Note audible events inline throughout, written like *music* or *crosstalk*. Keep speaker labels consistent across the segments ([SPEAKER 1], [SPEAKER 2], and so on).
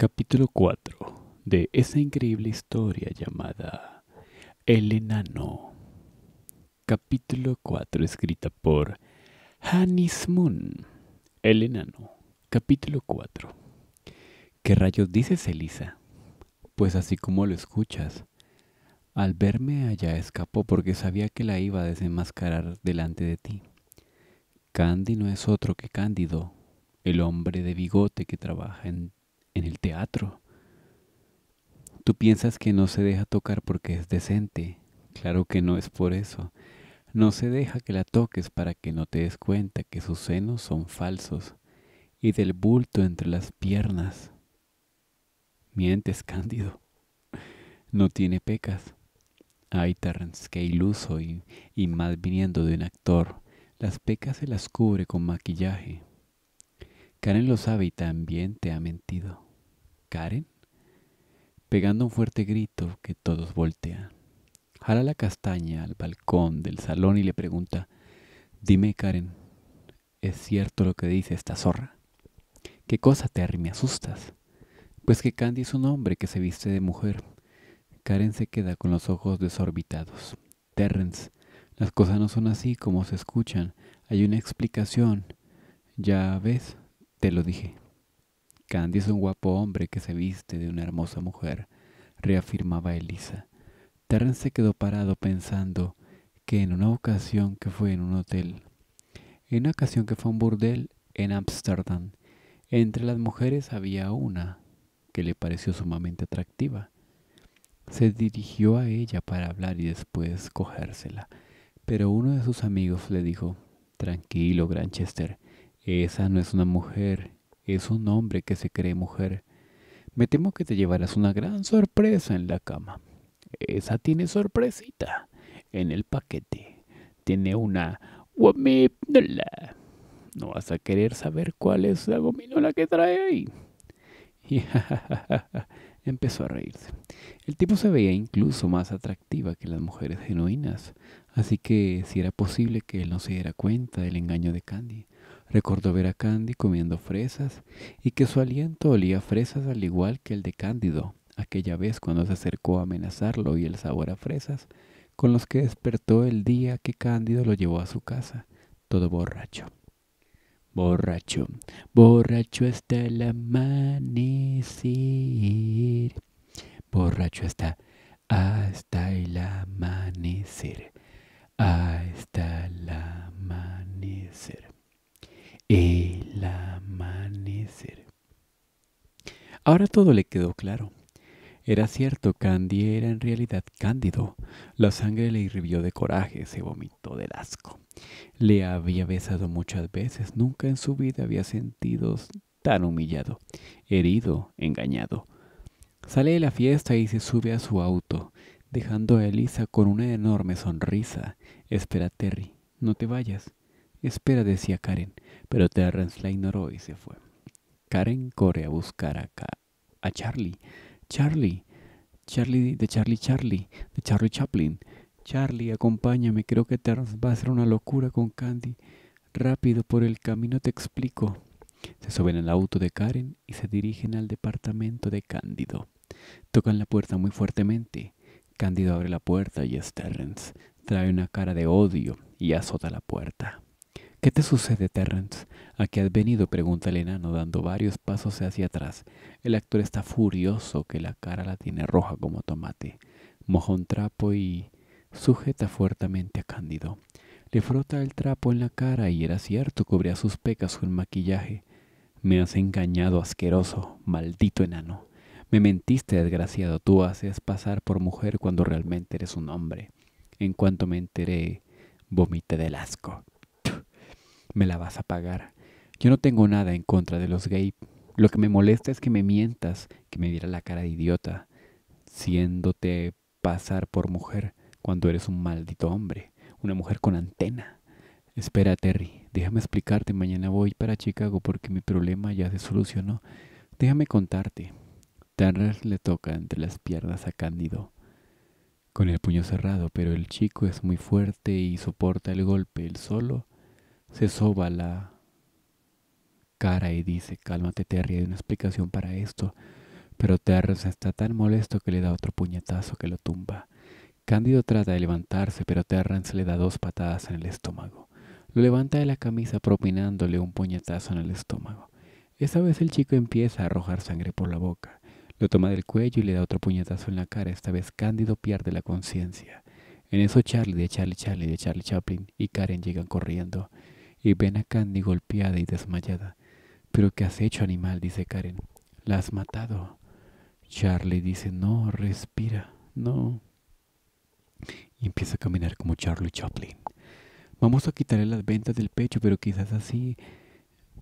[SPEAKER 1] Capítulo 4 de esa increíble historia llamada El Enano. Capítulo 4 escrita por Hannis Moon. El Enano. Capítulo 4. ¿Qué rayos dices, Elisa? Pues así como lo escuchas. Al verme allá escapó porque sabía que la iba a desenmascarar delante de ti. Candy no es otro que Cándido, el hombre de bigote que trabaja en en el teatro. Tú piensas que no se deja tocar porque es decente. Claro que no es por eso. No se deja que la toques para que no te des cuenta que sus senos son falsos y del bulto entre las piernas. Mientes, Cándido. No tiene pecas. Ay, Terrence, qué iluso y, y más viniendo de un actor. Las pecas se las cubre con maquillaje. Karen lo sabe y también te ha mentido. ¿Karen? Pegando un fuerte grito que todos voltean. Jala la castaña al balcón del salón y le pregunta, dime Karen, ¿es cierto lo que dice esta zorra? ¿Qué cosa, Terry? Me asustas. Pues que Candy es un hombre que se viste de mujer. Karen se queda con los ojos desorbitados. Terrence, las cosas no son así como se escuchan. Hay una explicación. Ya ves, te lo dije. Candy es un guapo hombre que se viste de una hermosa mujer, reafirmaba Elisa. Terence se quedó parado pensando que en una ocasión que fue en un hotel, en una ocasión que fue a un burdel en Ámsterdam, entre las mujeres había una que le pareció sumamente atractiva. Se dirigió a ella para hablar y después cogérsela, pero uno de sus amigos le dijo, Tranquilo, Granchester, esa no es una mujer, es un hombre que se cree mujer. Me temo que te llevarás una gran sorpresa en la cama. Esa tiene sorpresita en el paquete. Tiene una No vas a querer saber cuál es la gominola que trae ahí. Y *laughs* empezó a reírse. El tipo se veía incluso más atractiva que las mujeres genuinas, así que si era posible que él no se diera cuenta del engaño de Candy, Recordó ver a Candy comiendo fresas y que su aliento olía a fresas al igual que el de Cándido, aquella vez cuando se acercó a amenazarlo y el sabor a fresas, con los que despertó el día que Cándido lo llevó a su casa, todo borracho. Borracho, borracho está el amanecer. Borracho está hasta el amanecer. todo le quedó claro. Era cierto, Candy era en realidad cándido. La sangre le hirvió de coraje, se vomitó del asco. Le había besado muchas veces, nunca en su vida había sentido tan humillado, herido, engañado. Sale de la fiesta y se sube a su auto, dejando a Elisa con una enorme sonrisa. Espera, Terry, no te vayas. Espera, decía Karen, pero Terrence la ignoró y se fue. Karen corre a buscar a, karen a Charlie. Charlie, Charlie de Charlie Charlie, de Charlie Chaplin. Charlie, acompáñame, creo que Terrence va a hacer una locura con Candy. Rápido, por el camino te explico. Se suben al auto de Karen y se dirigen al departamento de Cándido. Tocan la puerta muy fuertemente. Cándido abre la puerta y es Terrence. Trae una cara de odio y azota la puerta. ¿Qué te sucede, Terrence? ¿A qué has venido? pregunta el enano, dando varios pasos hacia atrás. El actor está furioso que la cara la tiene roja como tomate. Moja un trapo y sujeta fuertemente a Cándido. Le frota el trapo en la cara y era cierto, cubría sus pecas con maquillaje. Me has engañado, asqueroso, maldito enano. Me mentiste, desgraciado. Tú haces pasar por mujer cuando realmente eres un hombre. En cuanto me enteré, vomité del asco me la vas a pagar. Yo no tengo nada en contra de los gay. Lo que me molesta es que me mientas, que me diera la cara de idiota, siéndote pasar por mujer cuando eres un maldito hombre, una mujer con antena. Espera, Terry, déjame explicarte, mañana voy para Chicago porque mi problema ya se solucionó. Déjame contarte. Terry le toca entre las piernas a Cándido con el puño cerrado, pero el chico es muy fuerte y soporta el golpe él solo se soba la cara y dice, cálmate Terry, hay una explicación para esto. Pero Terrence está tan molesto que le da otro puñetazo que lo tumba. Cándido trata de levantarse, pero Terrence le da dos patadas en el estómago. Lo levanta de la camisa propinándole un puñetazo en el estómago. Esta vez el chico empieza a arrojar sangre por la boca. Lo toma del cuello y le da otro puñetazo en la cara. Esta vez Cándido pierde la conciencia. En eso Charlie de Charlie Charlie de Charlie Chaplin y Karen llegan corriendo y ven a Candy golpeada y desmayada. ¿Pero qué has hecho, animal? dice Karen. La has matado. Charlie dice, no, respira, no. Y empieza a caminar como Charlie Chaplin. Vamos a quitarle las vendas del pecho, pero quizás así.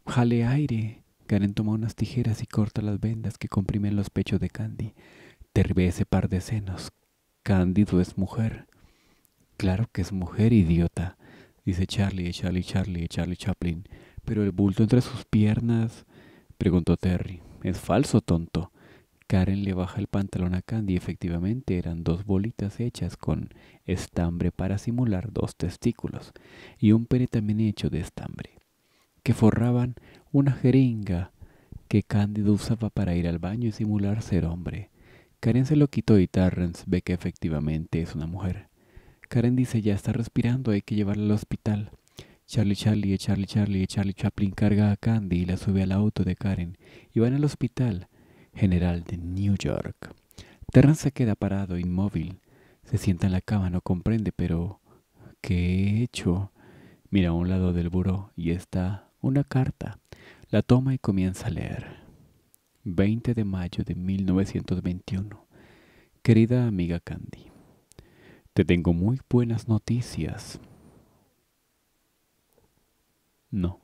[SPEAKER 1] Jale aire. Karen toma unas tijeras y corta las vendas que comprimen los pechos de Candy. Terve ese par de senos. ¿Candy tú es mujer. Claro que es mujer, idiota. Dice Charlie, Charlie, Charlie, Charlie Chaplin. Pero el bulto entre sus piernas, preguntó Terry. Es falso, tonto. Karen le baja el pantalón a Candy. Efectivamente, eran dos bolitas hechas con estambre para simular dos testículos y un pene también hecho de estambre, que forraban una jeringa que Candy usaba para ir al baño y simular ser hombre. Karen se lo quitó y Tarrance ve que efectivamente es una mujer. Karen dice, ya está respirando, hay que llevarla al hospital. Charlie Charlie, Charlie Charlie, Charlie Chaplin carga a Candy y la sube al auto de Karen y van al hospital general de New York. Terrence se queda parado, inmóvil. Se sienta en la cama, no comprende, pero ¿qué he hecho? Mira a un lado del buró y está una carta. La toma y comienza a leer. 20 de mayo de 1921. Querida amiga Candy. Te tengo muy buenas noticias. No.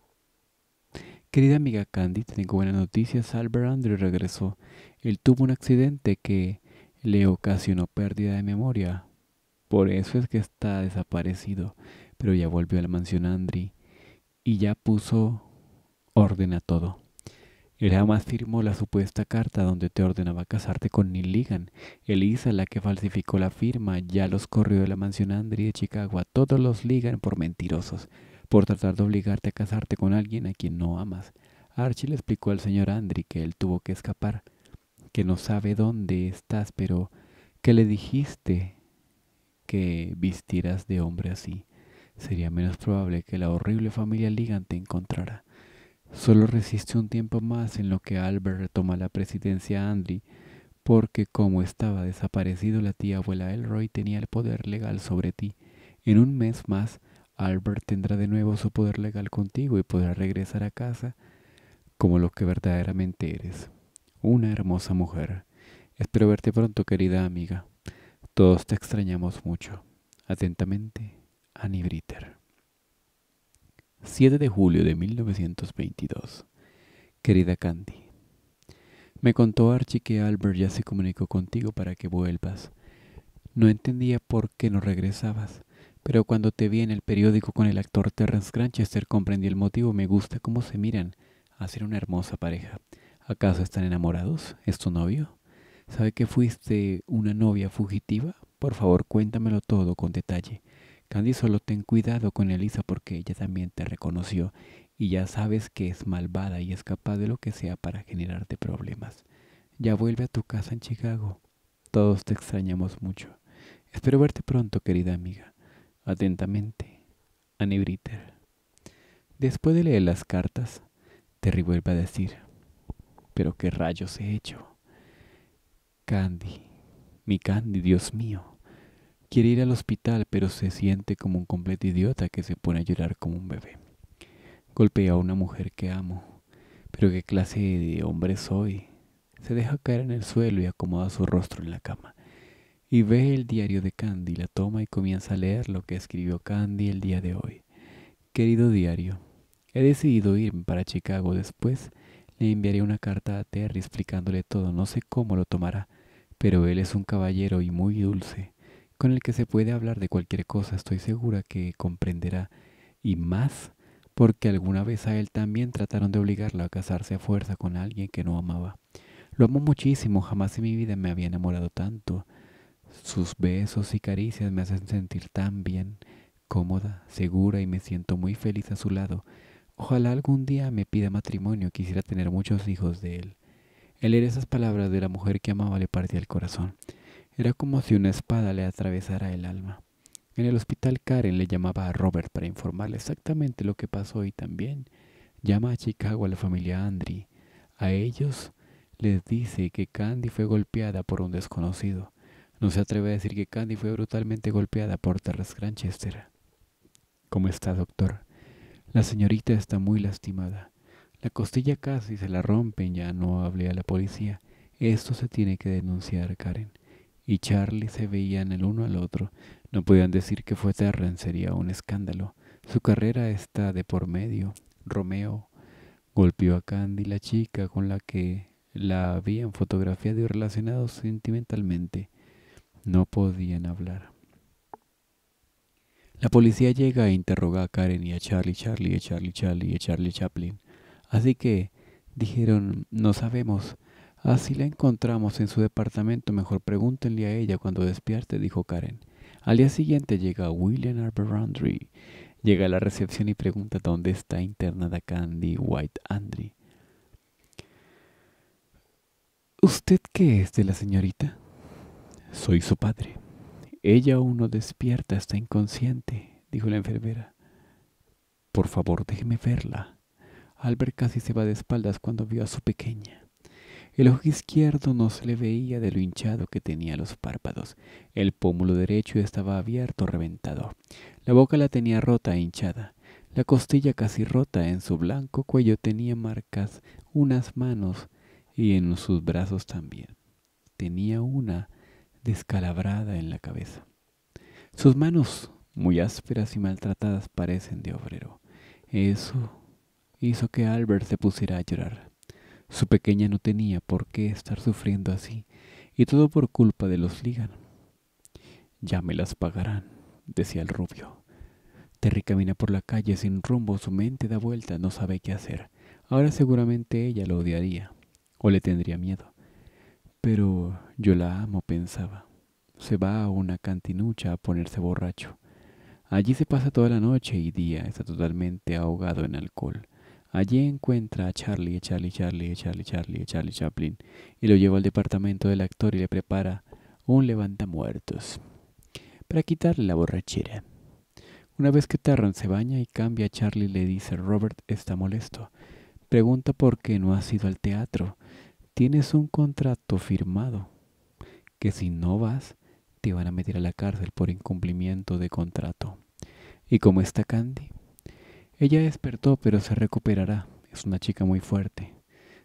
[SPEAKER 1] Querida amiga Candy, te tengo buenas noticias. Albert Andrew regresó. Él tuvo un accidente que le ocasionó pérdida de memoria. Por eso es que está desaparecido. Pero ya volvió a la mansión Andrew y ya puso orden a todo jamás firmó la supuesta carta donde te ordenaba casarte con Neil Ligan. Elisa, la que falsificó la firma, ya los corrió de la mansión Andri de Chicago todos los Ligan por mentirosos, por tratar de obligarte a casarte con alguien a quien no amas. Archie le explicó al señor Andri que él tuvo que escapar, que no sabe dónde estás, pero que le dijiste que vistieras de hombre así. Sería menos probable que la horrible familia Ligan te encontrara. Solo resiste un tiempo más en lo que Albert retoma la presidencia a Andri, porque como estaba desaparecido la tía abuela Elroy tenía el poder legal sobre ti. En un mes más, Albert tendrá de nuevo su poder legal contigo y podrá regresar a casa como lo que verdaderamente eres. Una hermosa mujer. Espero verte pronto, querida amiga. Todos te extrañamos mucho. Atentamente, Annie Britter. 7 de julio de 1922. Querida Candy, me contó Archie que Albert ya se comunicó contigo para que vuelvas. No entendía por qué no regresabas, pero cuando te vi en el periódico con el actor Terrence Granchester comprendí el motivo. Me gusta cómo se miran. Hacen una hermosa pareja. ¿Acaso están enamorados? ¿Es tu novio? ¿Sabe que fuiste una novia fugitiva? Por favor, cuéntamelo todo con detalle. Candy, solo ten cuidado con Elisa porque ella también te reconoció y ya sabes que es malvada y es capaz de lo que sea para generarte problemas. Ya vuelve a tu casa en Chicago. Todos te extrañamos mucho. Espero verte pronto, querida amiga. Atentamente, Annie Britter. Después de leer las cartas, Terry vuelve a decir, pero qué rayos he hecho. Candy, mi Candy, Dios mío. Quiere ir al hospital, pero se siente como un completo idiota que se pone a llorar como un bebé. Golpea a una mujer que amo. Pero qué clase de hombre soy. Se deja caer en el suelo y acomoda su rostro en la cama. Y ve el diario de Candy, la toma y comienza a leer lo que escribió Candy el día de hoy. Querido diario, he decidido irme para Chicago después. Le enviaré una carta a Terry explicándole todo. No sé cómo lo tomará, pero él es un caballero y muy dulce con el que se puede hablar de cualquier cosa, estoy segura que comprenderá, y más porque alguna vez a él también trataron de obligarlo a casarse a fuerza con alguien que no amaba. Lo amo muchísimo, jamás en mi vida me había enamorado tanto. Sus besos y caricias me hacen sentir tan bien, cómoda, segura y me siento muy feliz a su lado. Ojalá algún día me pida matrimonio, quisiera tener muchos hijos de él. El leer esas palabras de la mujer que amaba le partía el corazón. Era como si una espada le atravesara el alma. En el hospital Karen le llamaba a Robert para informarle exactamente lo que pasó y también llama a Chicago a la familia Andri. A ellos les dice que Candy fue golpeada por un desconocido. No se atreve a decir que Candy fue brutalmente golpeada por Terras Granchester. ¿Cómo está, doctor? La señorita está muy lastimada. La costilla casi se la y ya no hablé a la policía. Esto se tiene que denunciar, Karen y Charlie se veían el uno al otro. No podían decir que fue Terran, sería un escándalo. Su carrera está de por medio. Romeo golpeó a Candy, la chica con la que la habían fotografiado y relacionado sentimentalmente. No podían hablar. La policía llega e interroga a Karen y a Charlie, Charlie, y Charlie, Charlie, Charlie Chaplin. Así que dijeron, no sabemos, Así la encontramos en su departamento, mejor pregúntenle a ella cuando despierte, dijo Karen. Al día siguiente llega William Arberandry. Llega a la recepción y pregunta dónde está internada Candy White Andry. ¿Usted qué es de la señorita? Soy su padre. Ella aún no despierta, está inconsciente, dijo la enfermera. Por favor, déjeme verla. Albert casi se va de espaldas cuando vio a su pequeña. El ojo izquierdo no se le veía de lo hinchado que tenía los párpados. El pómulo derecho estaba abierto, reventado. La boca la tenía rota e hinchada. La costilla casi rota en su blanco cuello tenía marcas, unas manos y en sus brazos también. Tenía una descalabrada en la cabeza. Sus manos, muy ásperas y maltratadas, parecen de obrero. Eso hizo que Albert se pusiera a llorar. Su pequeña no tenía por qué estar sufriendo así, y todo por culpa de los Ligan. Ya me las pagarán, decía el rubio. Terry camina por la calle sin rumbo, su mente da vuelta, no sabe qué hacer. Ahora seguramente ella lo odiaría, o le tendría miedo. Pero yo la amo, pensaba. Se va a una cantinucha a ponerse borracho. Allí se pasa toda la noche y día, está totalmente ahogado en alcohol. Allí encuentra a Charlie, Charlie, Charlie, Charlie, Charlie, Charlie Chaplin y lo lleva al departamento del actor y le prepara un levantamuertos para quitarle la borrachera. Una vez que Terran se baña y cambia, Charlie le dice Robert está molesto. Pregunta por qué no has ido al teatro. Tienes un contrato firmado que si no vas te van a meter a la cárcel por incumplimiento de contrato. ¿Y cómo está Candy? Ella despertó, pero se recuperará. Es una chica muy fuerte.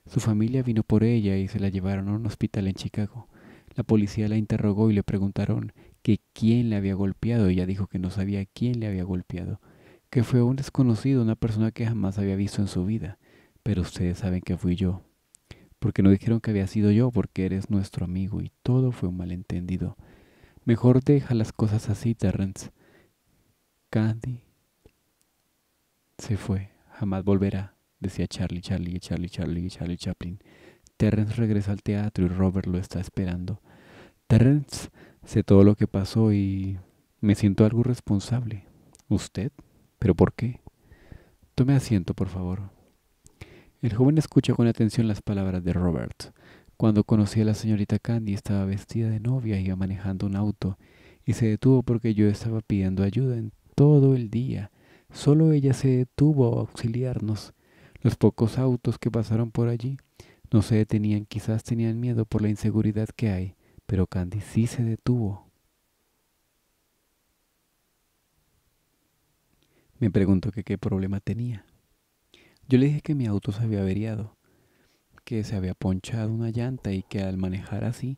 [SPEAKER 1] Su familia vino por ella y se la llevaron a un hospital en Chicago. La policía la interrogó y le preguntaron que quién le había golpeado. Ella dijo que no sabía quién le había golpeado, que fue un desconocido, una persona que jamás había visto en su vida. Pero ustedes saben que fui yo. Porque no dijeron que había sido yo, porque eres nuestro amigo y todo fue un malentendido. Mejor deja las cosas así, Terrence. Candy se fue, jamás volverá, decía Charlie, Charlie, Charlie, Charlie, Charlie Chaplin. Terrence regresa al teatro y Robert lo está esperando. Terrence, sé todo lo que pasó y me siento algo responsable. ¿Usted? ¿Pero por qué? Tome asiento, por favor. El joven escucha con atención las palabras de Robert. Cuando conocí a la señorita Candy estaba vestida de novia y iba manejando un auto y se detuvo porque yo estaba pidiendo ayuda en todo el día Solo ella se detuvo a auxiliarnos. Los pocos autos que pasaron por allí no se detenían, quizás tenían miedo por la inseguridad que hay, pero Candy sí se detuvo. Me preguntó que qué problema tenía. Yo le dije que mi auto se había averiado, que se había ponchado una llanta y que al manejar así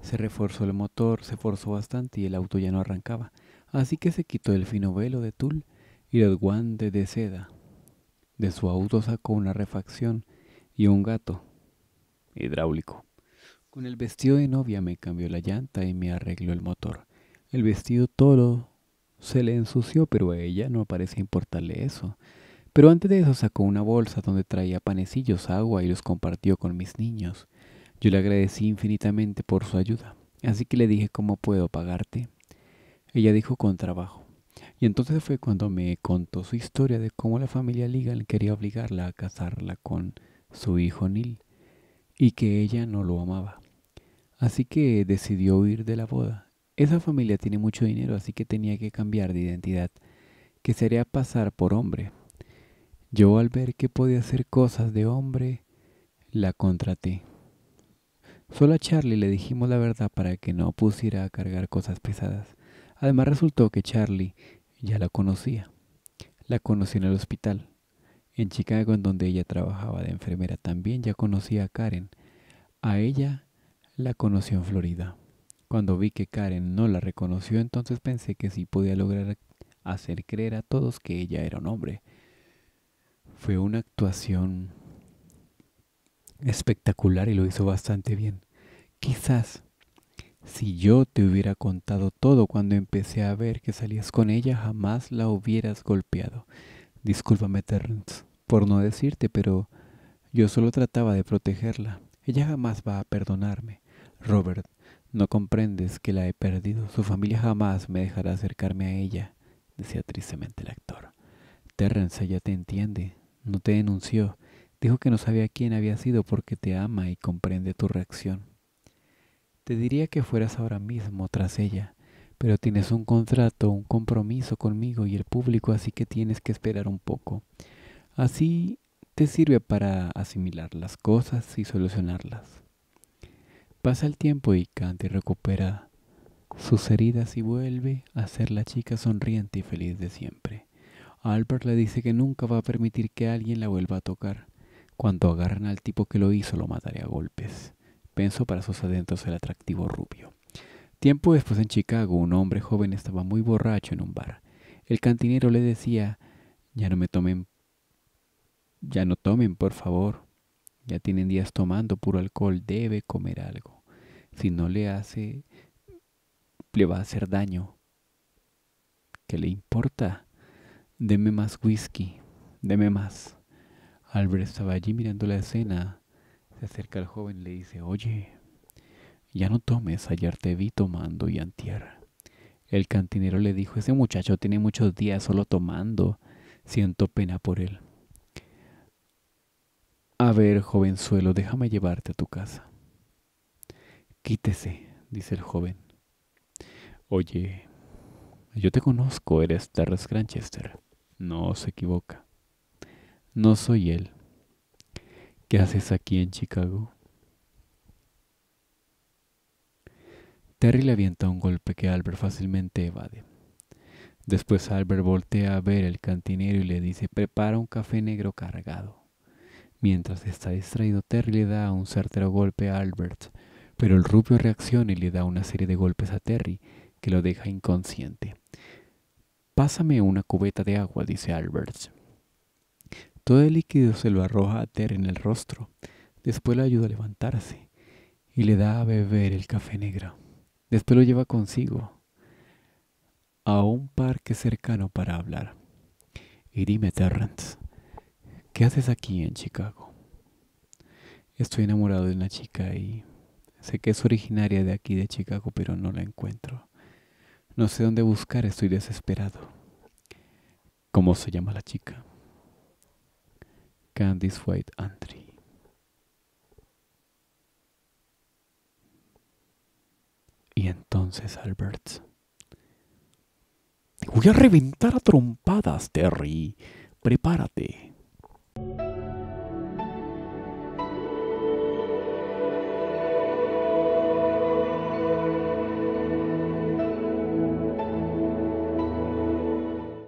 [SPEAKER 1] se reforzó el motor, se forzó bastante y el auto ya no arrancaba. Así que se quitó el fino velo de tul y los guantes de seda. De su auto sacó una refacción y un gato hidráulico. Con el vestido de novia me cambió la llanta y me arregló el motor. El vestido todo se le ensució, pero a ella no parece importarle eso. Pero antes de eso sacó una bolsa donde traía panecillos, agua y los compartió con mis niños. Yo le agradecí infinitamente por su ayuda, así que le dije cómo puedo pagarte. Ella dijo con trabajo. Y entonces fue cuando me contó su historia de cómo la familia Ligan quería obligarla a casarla con su hijo Neil y que ella no lo amaba. Así que decidió huir de la boda. Esa familia tiene mucho dinero, así que tenía que cambiar de identidad, que sería pasar por hombre. Yo al ver que podía hacer cosas de hombre, la contraté. Solo a Charlie le dijimos la verdad para que no pusiera a cargar cosas pesadas. Además resultó que Charlie ya la conocía. La conocí en el hospital, en Chicago, en donde ella trabajaba de enfermera. También ya conocía a Karen. A ella la conoció en Florida. Cuando vi que Karen no la reconoció, entonces pensé que sí podía lograr hacer creer a todos que ella era un hombre. Fue una actuación espectacular y lo hizo bastante bien. Quizás si yo te hubiera contado todo cuando empecé a ver que salías con ella, jamás la hubieras golpeado. Discúlpame, Terrence, por no decirte, pero yo solo trataba de protegerla. Ella jamás va a perdonarme. Robert, no comprendes que la he perdido. Su familia jamás me dejará acercarme a ella, decía tristemente el actor. Terrence ella te entiende. No te denunció. Dijo que no sabía quién había sido porque te ama y comprende tu reacción. Te diría que fueras ahora mismo tras ella, pero tienes un contrato, un compromiso conmigo y el público, así que tienes que esperar un poco. Así te sirve para asimilar las cosas y solucionarlas. Pasa el tiempo y Candy recupera sus heridas y vuelve a ser la chica sonriente y feliz de siempre. Albert le dice que nunca va a permitir que alguien la vuelva a tocar. Cuando agarran al tipo que lo hizo, lo mataré a golpes para sus adentros el atractivo rubio. Tiempo después en Chicago, un hombre joven estaba muy borracho en un bar. El cantinero le decía, ya no me tomen, ya no tomen, por favor. Ya tienen días tomando puro alcohol, debe comer algo. Si no le hace, le va a hacer daño. ¿Qué le importa? Deme más whisky, deme más. Albert estaba allí mirando la escena se acerca al joven y le dice, oye, ya no tomes, ayer te vi tomando y tierra El cantinero le dijo, ese muchacho tiene muchos días solo tomando, siento pena por él. A ver, jovenzuelo, déjame llevarte a tu casa. Quítese, dice el joven. Oye, yo te conozco, eres Terrence Granchester. No se equivoca. No soy él. ¿Qué haces aquí en Chicago? Terry le avienta un golpe que Albert fácilmente evade. Después Albert voltea a ver el cantinero y le dice prepara un café negro cargado. Mientras está distraído, Terry le da un certero golpe a Albert, pero el rubio reacciona y le da una serie de golpes a Terry que lo deja inconsciente. Pásame una cubeta de agua, dice Albert. Todo el líquido se lo arroja a Ter en el rostro. Después la ayuda a levantarse y le da a beber el café negro. Después lo lleva consigo a un parque cercano para hablar. Y dime, Terrence, ¿qué haces aquí en Chicago? Estoy enamorado de una chica y sé que es originaria de aquí de Chicago, pero no la encuentro. No sé dónde buscar, estoy desesperado. ¿Cómo se llama la chica? Candice White Andri. Y entonces Albert. Te voy a reventar a trompadas, Terry. Prepárate.